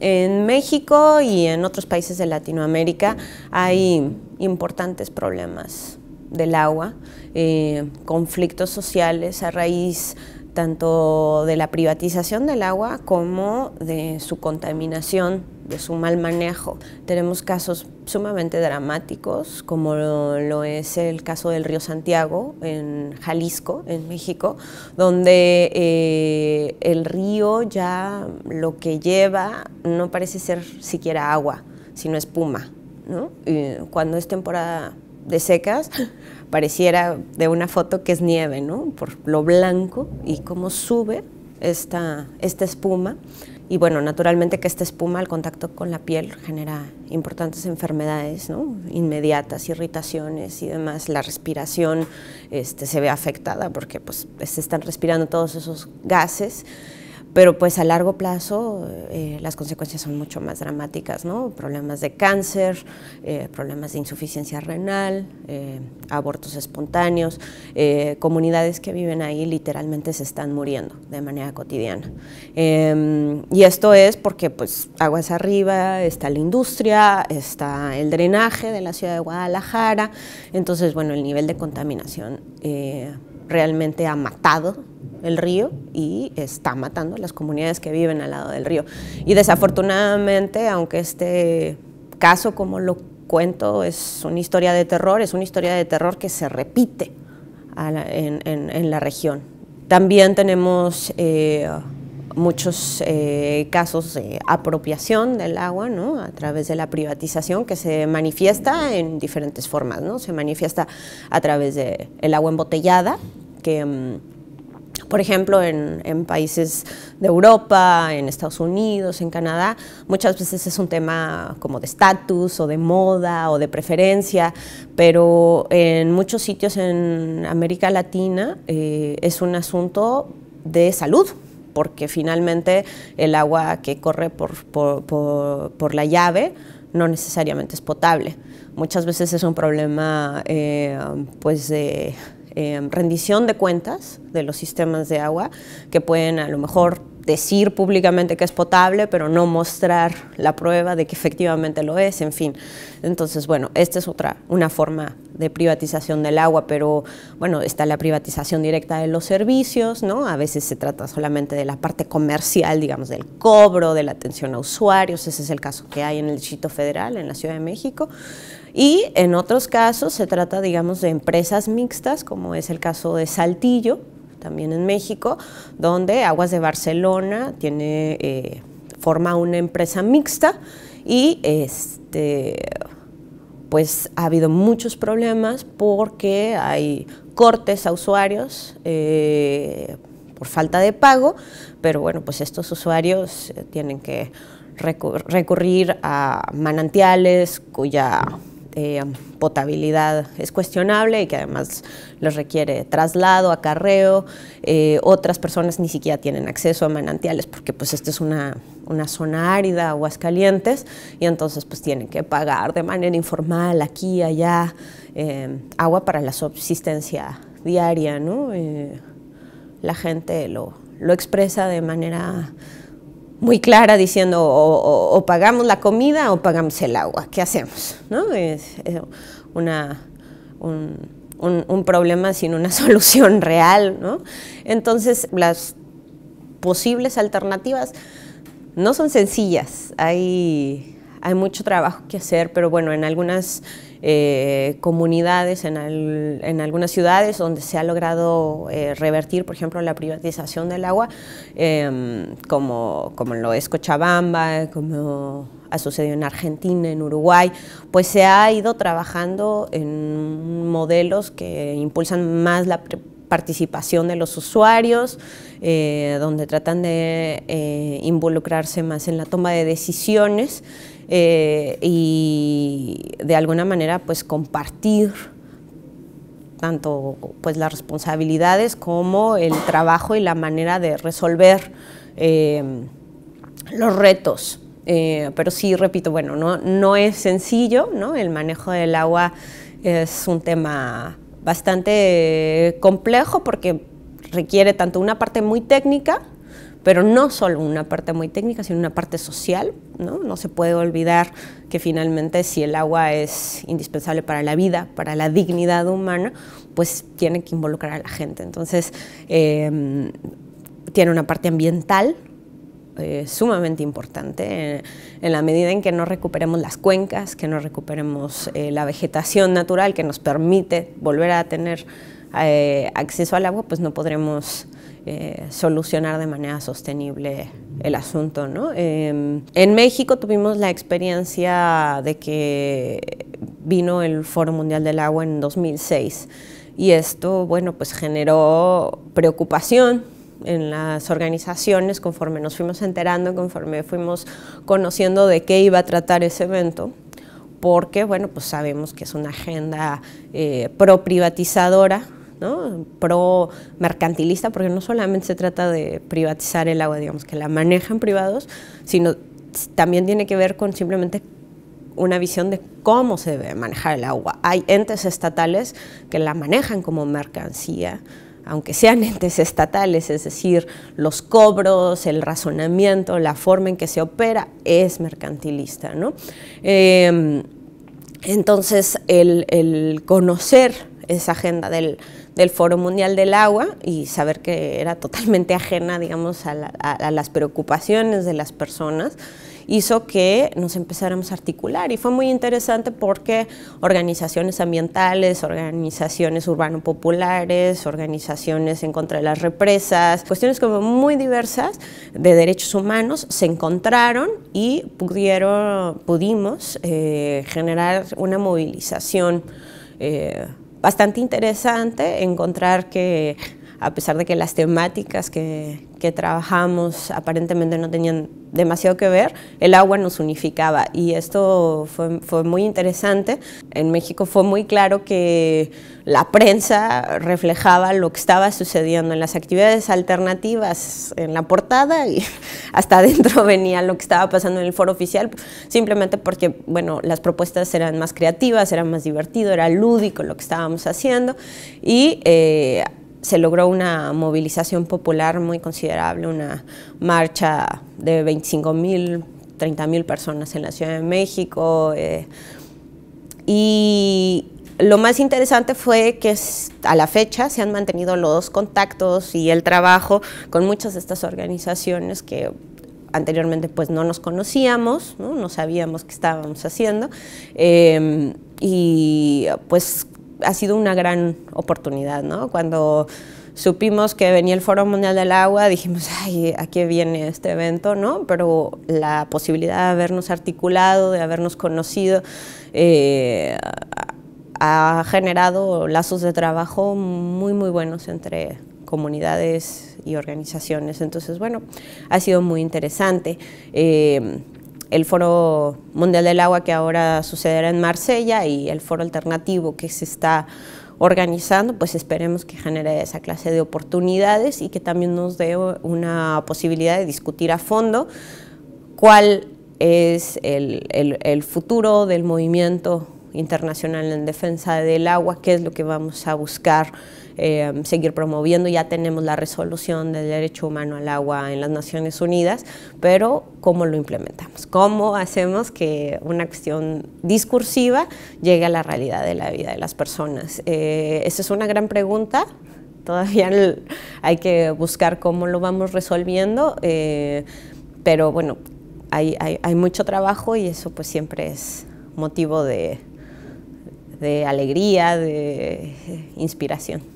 En México y en otros países de Latinoamérica hay importantes problemas del agua, eh, conflictos sociales a raíz tanto de la privatización del agua como de su contaminación, de su mal manejo. Tenemos casos sumamente dramáticos, como lo, es el caso del río Santiago en Jalisco, en México, donde eh, el río ya lo que lleva no parece ser siquiera agua, sino espuma. Y cuando es temporada de secas, pareciera de una foto que es nieve, ¿no? Por lo blanco y cómo sube esta, esta espuma. Y bueno, naturalmente que esta espuma al contacto con la piel genera importantes enfermedades inmediatas, irritaciones y demás. La respiración este, se ve afectada porque pues, se están respirando todos esos gases pero pues a largo plazo eh, las consecuencias son mucho más dramáticas, ¿no? Problemas de cáncer, eh, problemas de insuficiencia renal, eh, abortos espontáneos, comunidades que viven ahí literalmente se están muriendo de manera cotidiana. Em, y esto es porque pues aguas arriba está la industria, está el drenaje de la ciudad de Guadalajara, entonces bueno, el nivel de contaminación realmente ha matado el río y está matando a las comunidades que viven al lado del río. Y desafortunadamente, aunque este caso, como lo cuento, es una historia de terror, es una historia de terror que se repite en, la región. También tenemos... Eh, muchos eh, casos de apropiación del agua ¿no? a través de la privatización que se manifiesta en diferentes formas. ¿no? Se manifiesta a través del el agua embotellada, que mm, por ejemplo, en, países de Europa, en Estados Unidos, en Canadá, muchas veces es un tema como de estatus o de moda o de preferencia, pero en muchos sitios en América Latina eh, es un asunto de salud, porque finalmente el agua que corre por, la llave no necesariamente es potable. Muchas veces es un problema eh, pues de... Em, rendición de cuentas de los sistemas de agua, que pueden a lo mejor decir públicamente que es potable, pero no mostrar la prueba de que efectivamente lo es, en fin. Entonces, bueno, esta es otra, una forma de privatización del agua, pero bueno, está la privatización directa de los servicios, ¿no? A veces se trata solamente de la parte comercial, digamos, del cobro, de la atención a usuarios, ese es el caso que hay en el Distrito Federal, en la Ciudad de México. Y en otros casos se trata, digamos, de empresas mixtas, como es el caso de Saltillo, también en México, donde Aguas de Barcelona tiene, eh, forma una empresa mixta y este, pues ha habido muchos problemas porque hay cortes a usuarios eh, por falta de pago, pero bueno, pues estos usuarios eh, tienen que recurrir a manantiales cuya eh, potabilidad es cuestionable y que además les requiere traslado, acarreo. Eh, otras personas ni siquiera tienen acceso a manantiales porque pues esta es una, zona árida, aguas calientes, y entonces pues tienen que pagar de manera informal aquí, allá, eh, agua para la subsistencia diaria, ¿no? la gente lo, lo expresa de manera muy clara diciendo o, pagamos la comida o pagamos el agua, ¿qué hacemos? Es, un, problema sin una solución real. Entonces las posibles alternativas no son sencillas, hay, hay mucho trabajo que hacer, pero bueno, en algunas eh, comunidades, en, algunas ciudades donde se ha logrado eh, revertir, por ejemplo, la privatización del agua, em, como, lo es Cochabamba, como ha sucedido en Argentina, en Uruguay, pues se ha ido trabajando en modelos que impulsan más la participación de los usuarios, eh, donde tratan de involucrarse más en la toma de decisiones eh, y de alguna manera pues compartir tanto pues las responsabilidades como el trabajo y la manera de resolver eh, los retos. Eh, pero sí, repito, bueno, no, no es sencillo, ¿no? El manejo del agua es un tema bastante complejo porque requiere tanto una parte muy técnica pero no solo una parte muy técnica, sino una parte social. No, no se puede olvidar que finalmente si el agua es indispensable para la vida, para la dignidad humana, pues tiene que involucrar a la gente. Entonces, em, tiene una parte ambiental, eh, sumamente importante eh, en la medida en que no recuperemos las cuencas, que no recuperemos eh, la vegetación natural que nos permite volver a tener acceso al agua, pues no podremos eh, solucionar de manera sostenible el asunto. ¿no? Em, en México tuvimos la experiencia de que vino el Foro Mundial del Agua en 2006 y esto bueno, pues generó preocupación en las organizaciones conforme nos fuimos enterando, conforme fuimos conociendo de qué iba a tratar ese evento porque bueno, pues sabemos que es una agenda eh, pro privatizadora pro mercantilista, porque no solamente se trata de privatizar el agua, digamos, que la manejan privados, sino también tiene que ver con simplemente una visión de cómo se debe manejar el agua. Hay entes estatales que la manejan como mercancía, aunque sean entes estatales, es decir, los cobros, el razonamiento, la forma en que se opera es mercantilista. Em, entonces, el conocer esa agenda del, del Foro Mundial del Agua y saber que era totalmente ajena, digamos, a, las preocupaciones de las personas hizo que nos empezáramos a articular y fue muy interesante porque organizaciones ambientales, organizaciones urbano-populares, organizaciones en contra de las represas, cuestiones como muy diversas de derechos humanos se encontraron y pudieron, pudimos eh, generar una movilización eh, bastante interesante encontrar que a pesar de que las temáticas que, que trabajamos aparentemente no tenían demasiado que ver, el agua nos unificaba y esto fue, fue, muy interesante. En México fue muy claro que la prensa reflejaba lo que estaba sucediendo en las actividades alternativas en la portada y hasta adentro venía lo que estaba pasando en el foro oficial, simplemente porque bueno, las propuestas eran más creativas, eran más divertido, era lúdico lo que estábamos haciendo y eh, se logró una movilización popular muy considerable, una marcha de 25 mil, 30 mil personas en la Ciudad de México. Eh, y lo más interesante fue que a la fecha se han mantenido los contactos y el trabajo con muchas de estas organizaciones que anteriormente pues no nos conocíamos, no, sabíamos qué estábamos haciendo. Eh, y pues ha sido una gran oportunidad, ¿no? Cuando supimos que venía el Foro Mundial del Agua, dijimos, ay, ¿a qué viene este evento? ¿no? Pero la posibilidad de habernos articulado, de habernos conocido, eh, ha generado lazos de trabajo muy, muy buenos entre comunidades y organizaciones. Entonces, bueno, ha sido muy interesante. Eh, el Foro Mundial del Agua que ahora sucederá en Marsella y el foro alternativo que se está organizando, pues esperemos que genere esa clase de oportunidades y que también nos dé una posibilidad de discutir a fondo cuál es el, futuro del movimiento internacional en defensa del agua, qué es lo que vamos a buscar eh, seguir promoviendo. Ya tenemos la resolución del derecho humano al agua en las Naciones Unidas, pero ¿cómo lo implementamos? ¿Cómo hacemos que una cuestión discursiva llegue a la realidad de la vida de las personas? Eh, esa es una gran pregunta todavía hay que buscar cómo lo vamos resolviendo, eh, pero bueno, hay, hay, mucho trabajo y eso pues siempre es motivo de, de alegría, de inspiración.